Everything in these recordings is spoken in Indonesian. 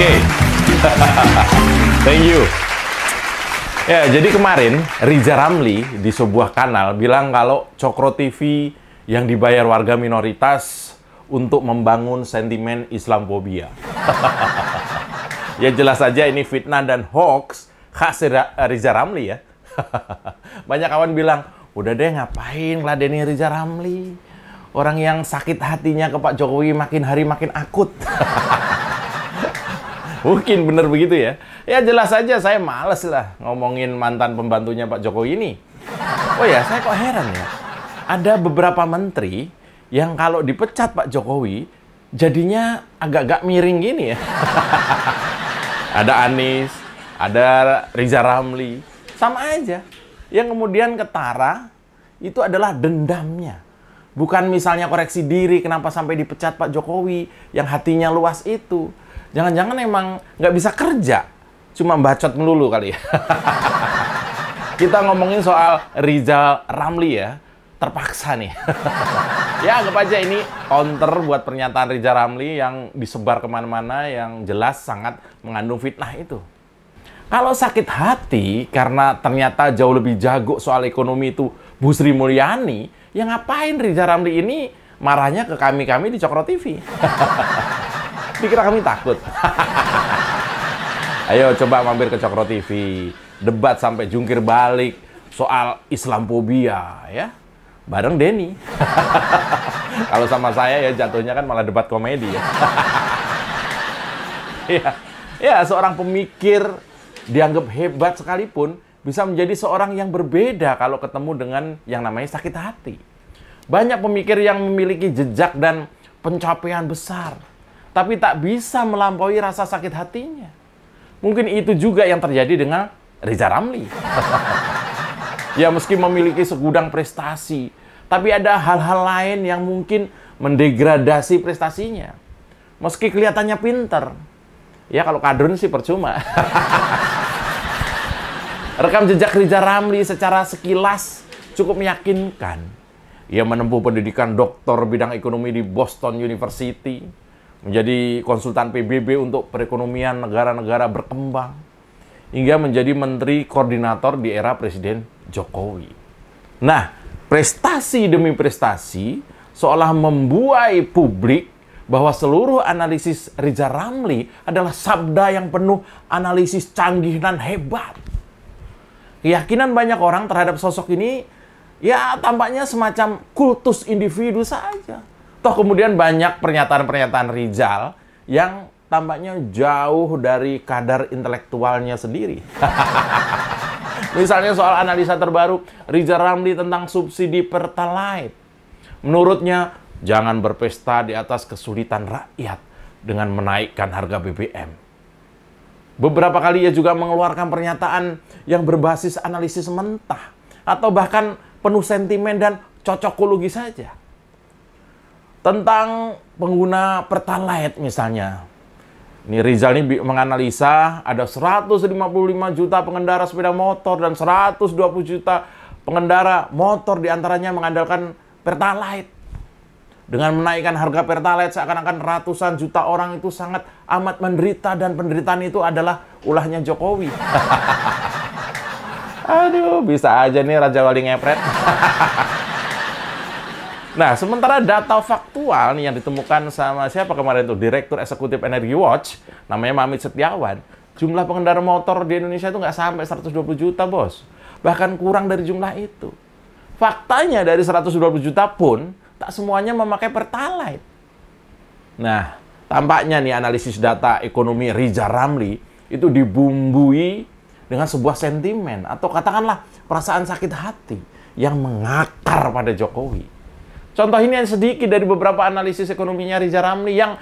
Oke, thank you. Ya, jadi kemarin Riza Ramli di sebuah kanal bilang kalau Cokro TV yang dibayar warga minoritas untuk membangun sentimen Islamophobia. ya jelas saja ini fitnah dan hoax khas Riza Ramli ya. Banyak kawan bilang, udah deh ngapain ngeladenin Riza Ramli. Orang yang sakit hatinya ke Pak Jokowi makin hari makin akut. Mungkin benar begitu ya. Ya jelas saja saya males lah ngomongin mantan pembantunya Pak Jokowi ini. Oh ya, saya kok heran ya. Ada beberapa menteri yang kalau dipecat Pak Jokowi, jadinya agak-agak miring gini ya. ada Anies, ada Riza Ramli, sama aja. Yang kemudian ketara itu adalah dendamnya. Bukan misalnya koreksi diri kenapa sampai dipecat Pak Jokowi yang hatinya luas itu. Jangan-jangan emang nggak bisa kerja, cuma bacot melulu kali ya. Kita ngomongin soal Rizal Ramli ya, terpaksa nih. ya anggap aja ini counter buat pernyataan Rizal Ramli yang disebar kemana-mana yang jelas sangat mengandung fitnah itu. Kalau sakit hati karena ternyata jauh lebih jago soal ekonomi itu Bu Sri Mulyani, yang ngapain Rizal Ramli ini marahnya ke kami-kami di Cokro TV? Pikir kami takut. Ayo coba mampir ke Cokro TV, debat sampai jungkir balik soal Islamophobia ya. Bareng Denny. Kalau sama saya ya jatuhnya kan malah debat komedi ya. ya. Ya, seorang pemikir dianggap hebat sekalipun bisa menjadi seorang yang berbeda kalau ketemu dengan yang namanya sakit hati. Banyak pemikir yang memiliki jejak dan pencapaian besar, tapi tak bisa melampaui rasa sakit hatinya. Mungkin itu juga yang terjadi dengan Riza Ramli. ya meski memiliki segudang prestasi, tapi ada hal-hal lain yang mungkin mendegradasi prestasinya. Meski kelihatannya pinter, ya kalau kadrun sih percuma. Rekam jejak Riza Ramli secara sekilas cukup meyakinkan. Ia menempuh pendidikan doktor bidang ekonomi di Boston University menjadi konsultan PBB untuk perekonomian negara-negara berkembang, hingga menjadi menteri koordinator di era Presiden Jokowi. Nah, prestasi demi prestasi seolah membuai publik bahwa seluruh analisis Riza Ramli adalah sabda yang penuh analisis canggih dan hebat. Keyakinan banyak orang terhadap sosok ini ya tampaknya semacam kultus individu saja Toh kemudian banyak pernyataan-pernyataan Rizal yang tampaknya jauh dari kadar intelektualnya sendiri. Misalnya soal analisa terbaru Rizal Ramli tentang subsidi pertalite. Menurutnya, jangan berpesta di atas kesulitan rakyat dengan menaikkan harga BBM. Beberapa kali ia juga mengeluarkan pernyataan yang berbasis analisis mentah atau bahkan penuh sentimen dan cocokologi saja tentang pengguna Pertalite misalnya. Ini Rizal ini menganalisa ada 155 juta pengendara sepeda motor dan 120 juta pengendara motor diantaranya mengandalkan Pertalite. Dengan menaikkan harga Pertalite seakan-akan ratusan juta orang itu sangat amat menderita dan penderitaan itu adalah ulahnya Jokowi. Aduh, bisa aja nih Raja Wali ngepret. Nah, sementara data faktual nih yang ditemukan sama siapa kemarin tuh Direktur Eksekutif Energy Watch, namanya Mamit Setiawan, jumlah pengendara motor di Indonesia itu nggak sampai 120 juta, bos. Bahkan kurang dari jumlah itu. Faktanya dari 120 juta pun, tak semuanya memakai Pertalite. Nah, tampaknya nih analisis data ekonomi Riza Ramli itu dibumbui dengan sebuah sentimen atau katakanlah perasaan sakit hati yang mengakar pada Jokowi Contoh ini yang sedikit dari beberapa analisis ekonominya Riza Ramli yang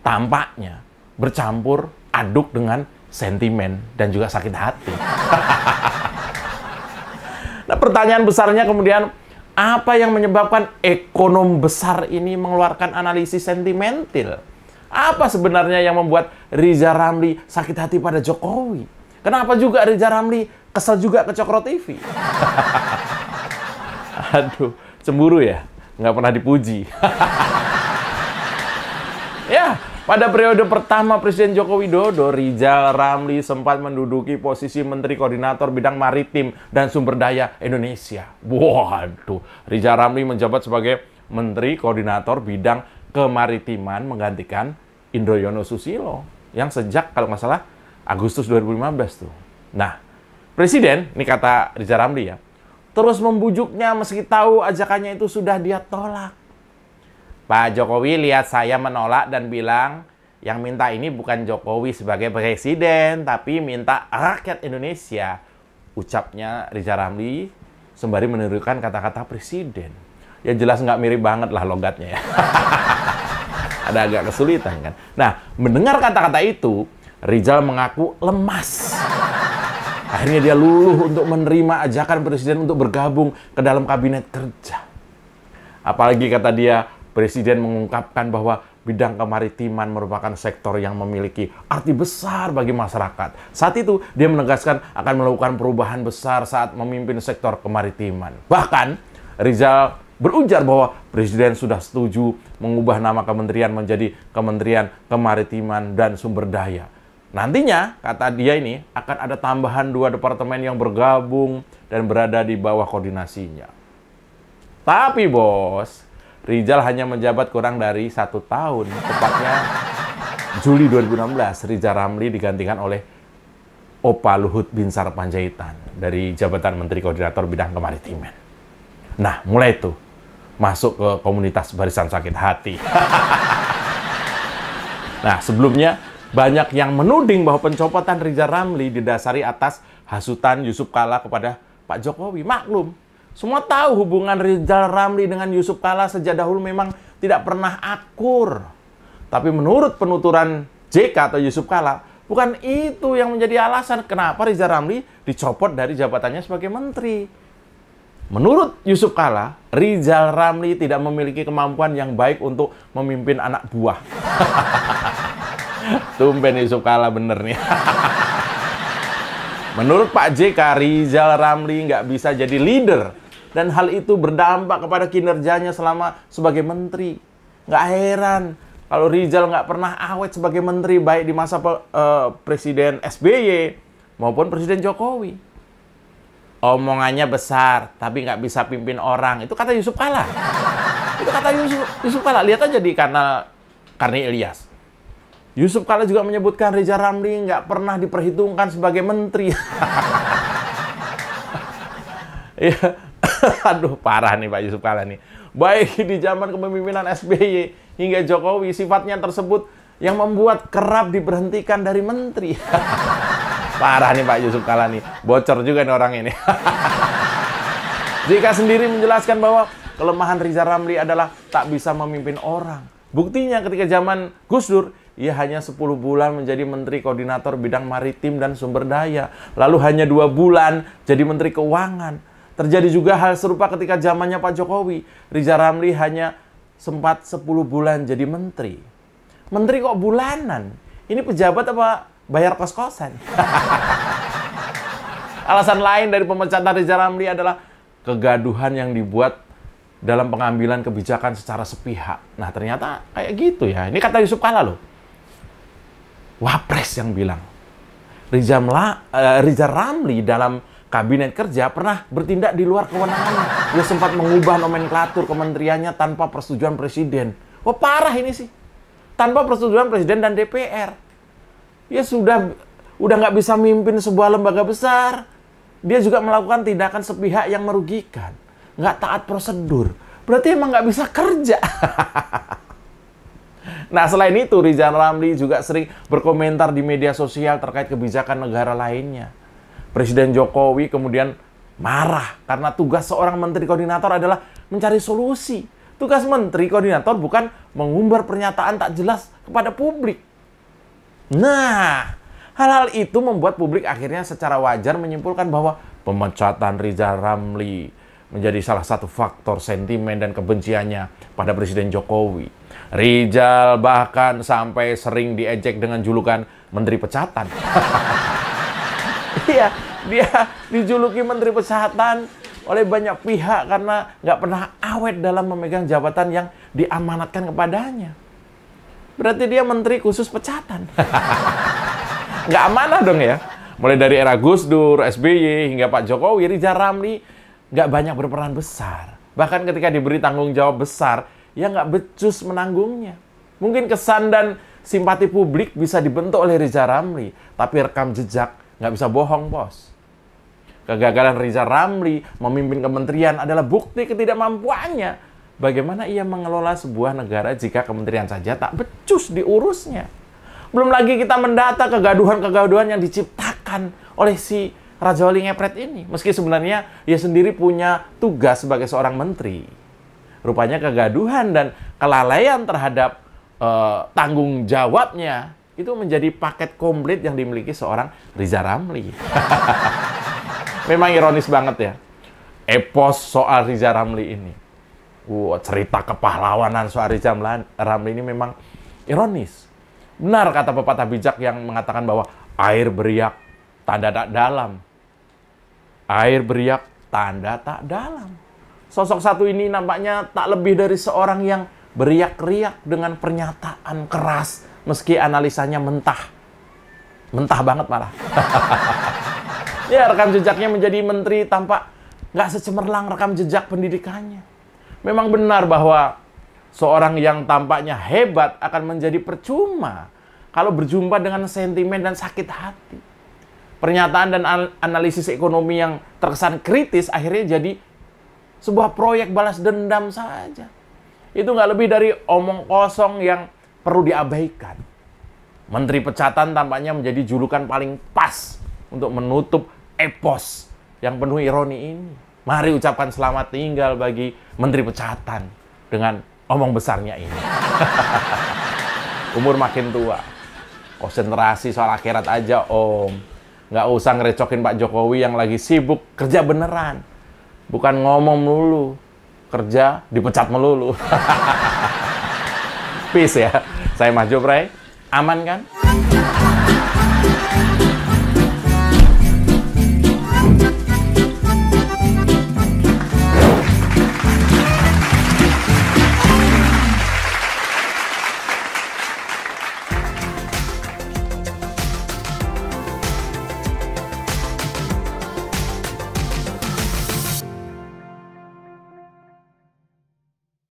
tampaknya bercampur aduk dengan sentimen dan juga sakit hati. nah, pertanyaan besarnya kemudian apa yang menyebabkan ekonom besar ini mengeluarkan analisis sentimental? Apa sebenarnya yang membuat Riza Ramli sakit hati pada Jokowi? Kenapa juga Riza Ramli kesel juga ke Cokro TV? Aduh, cemburu ya? nggak pernah dipuji. ya, pada periode pertama Presiden Joko Widodo, Rizal Ramli sempat menduduki posisi Menteri Koordinator Bidang Maritim dan Sumber Daya Indonesia. Waduh, Rizal Ramli menjabat sebagai Menteri Koordinator Bidang Kemaritiman menggantikan Indroyono Susilo yang sejak kalau nggak salah Agustus 2015 tuh. Nah, Presiden, ini kata Rizal Ramli ya, terus membujuknya meski tahu ajakannya itu sudah dia tolak. Pak Jokowi lihat saya menolak dan bilang, yang minta ini bukan Jokowi sebagai presiden, tapi minta rakyat Indonesia. Ucapnya Riza Ramli sembari menirukan kata-kata presiden. Ya jelas nggak mirip banget lah logatnya ya. Ada agak kesulitan kan. Nah, mendengar kata-kata itu, Rizal mengaku lemas. Akhirnya dia luluh untuk menerima ajakan presiden untuk bergabung ke dalam kabinet kerja. Apalagi kata dia, presiden mengungkapkan bahwa bidang kemaritiman merupakan sektor yang memiliki arti besar bagi masyarakat. Saat itu, dia menegaskan akan melakukan perubahan besar saat memimpin sektor kemaritiman. Bahkan, Rizal berujar bahwa Presiden sudah setuju mengubah nama kementerian menjadi Kementerian Kemaritiman dan Sumber Daya Nantinya, kata dia ini, akan ada tambahan dua departemen yang bergabung dan berada di bawah koordinasinya. Tapi bos, Rizal hanya menjabat kurang dari satu tahun. Tepatnya Juli 2016, Rizal Ramli digantikan oleh Opa Luhut Binsar Panjaitan dari jabatan Menteri Koordinator Bidang Kemaritiman. Nah, mulai itu masuk ke komunitas Barisan Sakit Hati. nah, sebelumnya banyak yang menuding bahwa pencopotan Riza Ramli didasari atas hasutan Yusuf Kala kepada Pak Jokowi. Maklum, semua tahu hubungan Rizal Ramli dengan Yusuf Kala sejak dahulu memang tidak pernah akur. Tapi menurut penuturan JK atau Yusuf Kala, bukan itu yang menjadi alasan kenapa Rizal Ramli dicopot dari jabatannya sebagai menteri. Menurut Yusuf Kala, Rizal Ramli tidak memiliki kemampuan yang baik untuk memimpin anak buah. Tumben Yusuf Kala bener nih. Menurut Pak JK, Rizal Ramli nggak bisa jadi leader. Dan hal itu berdampak kepada kinerjanya selama sebagai menteri. Nggak heran kalau Rizal nggak pernah awet sebagai menteri, baik di masa uh, Presiden SBY maupun Presiden Jokowi. Omongannya besar, tapi nggak bisa pimpin orang. Itu kata Yusuf Kala. Itu kata Yusuf, Yusuf Kala. Lihat aja di kanal Karni Ilyas Yusuf Kala juga menyebutkan Reza Ramli nggak pernah diperhitungkan sebagai menteri. ya, aduh parah nih Pak Yusuf Kala nih. Baik di zaman kepemimpinan SBY hingga Jokowi sifatnya tersebut yang membuat kerap diberhentikan dari menteri. parah nih Pak Yusuf Kala nih. Bocor juga nih orang ini. Jika sendiri menjelaskan bahwa kelemahan Riza Ramli adalah tak bisa memimpin orang. Buktinya ketika zaman Gus Dur, ia hanya 10 bulan menjadi Menteri Koordinator Bidang Maritim dan Sumber Daya, lalu hanya dua bulan jadi Menteri Keuangan. Terjadi juga hal serupa ketika zamannya Pak Jokowi. Riza Ramli hanya sempat 10 bulan jadi menteri. Menteri kok bulanan? Ini pejabat apa bayar kos-kosan? Alasan lain dari pemecatan Riza Ramli adalah kegaduhan yang dibuat dalam pengambilan kebijakan secara sepihak. Nah ternyata kayak gitu ya. Ini kata Yusuf Kala loh. Wapres yang bilang. Rizamla, uh, eh, Riza Ramli dalam kabinet kerja pernah bertindak di luar kewenangannya. Dia sempat mengubah nomenklatur kementeriannya tanpa persetujuan presiden. Wah parah ini sih. Tanpa persetujuan presiden dan DPR. Dia sudah udah nggak bisa mimpin sebuah lembaga besar. Dia juga melakukan tindakan sepihak yang merugikan. Nggak taat prosedur. Berarti emang nggak bisa kerja. Nah, selain itu Rizal Ramli juga sering berkomentar di media sosial terkait kebijakan negara lainnya. Presiden Jokowi kemudian marah karena tugas seorang menteri koordinator adalah mencari solusi. Tugas menteri koordinator bukan mengumbar pernyataan tak jelas kepada publik. Nah, hal-hal itu membuat publik akhirnya secara wajar menyimpulkan bahwa pemecatan Rizal Ramli menjadi salah satu faktor sentimen dan kebenciannya pada Presiden Jokowi. Rijal bahkan sampai sering diejek dengan julukan Menteri Pecatan. Iya, dia dijuluki Menteri Pecatan oleh banyak pihak karena nggak pernah awet dalam memegang jabatan yang diamanatkan kepadanya. Berarti dia menteri khusus pecatan. nggak amanah dong ya. Mulai dari era Gus Dur, SBY, hingga Pak Jokowi, Rizal Ramli, nggak banyak berperan besar. Bahkan ketika diberi tanggung jawab besar, ya nggak becus menanggungnya. Mungkin kesan dan simpati publik bisa dibentuk oleh Riza Ramli, tapi rekam jejak nggak bisa bohong, bos. Kegagalan Riza Ramli memimpin kementerian adalah bukti ketidakmampuannya. Bagaimana ia mengelola sebuah negara jika kementerian saja tak becus diurusnya? Belum lagi kita mendata kegaduhan-kegaduhan yang diciptakan oleh si Raja Wali Ngepret ini. Meski sebenarnya ia sendiri punya tugas sebagai seorang menteri. Rupanya kegaduhan dan kelalaian terhadap uh, tanggung jawabnya itu menjadi paket komplit yang dimiliki seorang Riza Ramli. Memang ironis banget ya. Epos soal Riza Ramli ini. Wow, cerita kepahlawanan soal Riza Ramli ini memang ironis. Benar kata pepatah bijak yang mengatakan bahwa air beriak tanda tak dalam. Air beriak, tanda tak dalam. Sosok satu ini nampaknya tak lebih dari seorang yang beriak-riak dengan pernyataan keras meski analisanya mentah. Mentah banget malah. ya, rekam jejaknya menjadi menteri tampak nggak secemerlang rekam jejak pendidikannya. Memang benar bahwa seorang yang tampaknya hebat akan menjadi percuma kalau berjumpa dengan sentimen dan sakit hati pernyataan dan analisis ekonomi yang terkesan kritis akhirnya jadi sebuah proyek balas dendam saja. Itu nggak lebih dari omong kosong yang perlu diabaikan. Menteri pecatan tampaknya menjadi julukan paling pas untuk menutup epos yang penuh ironi ini. Mari ucapkan selamat tinggal bagi Menteri Pecatan dengan omong besarnya ini. Umur makin tua. Konsentrasi soal akhirat aja, Om. Nggak usah ngerecokin Pak Jokowi yang lagi sibuk, kerja beneran. Bukan ngomong melulu, kerja dipecat melulu. Peace ya. Saya Mas Jopray. Aman kan?